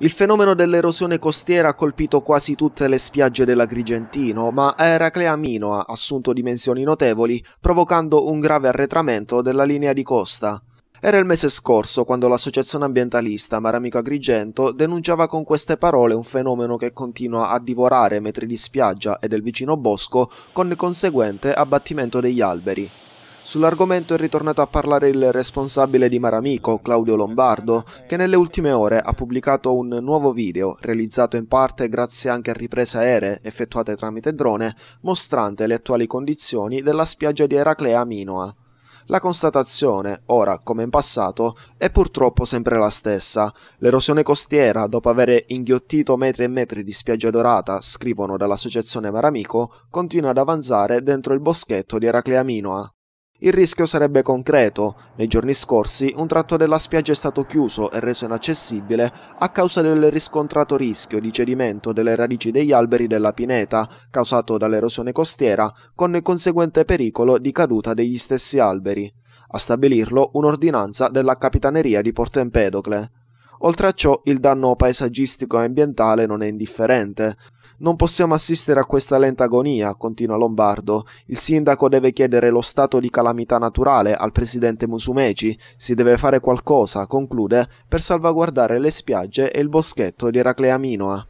Il fenomeno dell'erosione costiera ha colpito quasi tutte le spiagge dell'Agrigentino, ma Eraclea Mino ha assunto dimensioni notevoli, provocando un grave arretramento della linea di costa. Era il mese scorso quando l'associazione ambientalista Maramico Agrigento denunciava con queste parole un fenomeno che continua a divorare metri di spiaggia e del vicino bosco con conseguente abbattimento degli alberi. Sull'argomento è ritornato a parlare il responsabile di Maramico, Claudio Lombardo, che nelle ultime ore ha pubblicato un nuovo video, realizzato in parte grazie anche a riprese aeree effettuate tramite drone, mostrante le attuali condizioni della spiaggia di Eraclea Minoa. La constatazione, ora come in passato, è purtroppo sempre la stessa. L'erosione costiera, dopo aver inghiottito metri e metri di spiaggia dorata, scrivono dall'associazione Maramico, continua ad avanzare dentro il boschetto di Eraclea Minoa. Il rischio sarebbe concreto. Nei giorni scorsi un tratto della spiaggia è stato chiuso e reso inaccessibile a causa del riscontrato rischio di cedimento delle radici degli alberi della pineta, causato dall'erosione costiera, con il conseguente pericolo di caduta degli stessi alberi. A stabilirlo un'ordinanza della Capitaneria di Porto Empedocle. Oltre a ciò, il danno paesaggistico e ambientale non è indifferente. Non possiamo assistere a questa lenta agonia, continua Lombardo. Il sindaco deve chiedere lo stato di calamità naturale al presidente Musumeci. Si deve fare qualcosa, conclude, per salvaguardare le spiagge e il boschetto di Eraclea Minoa.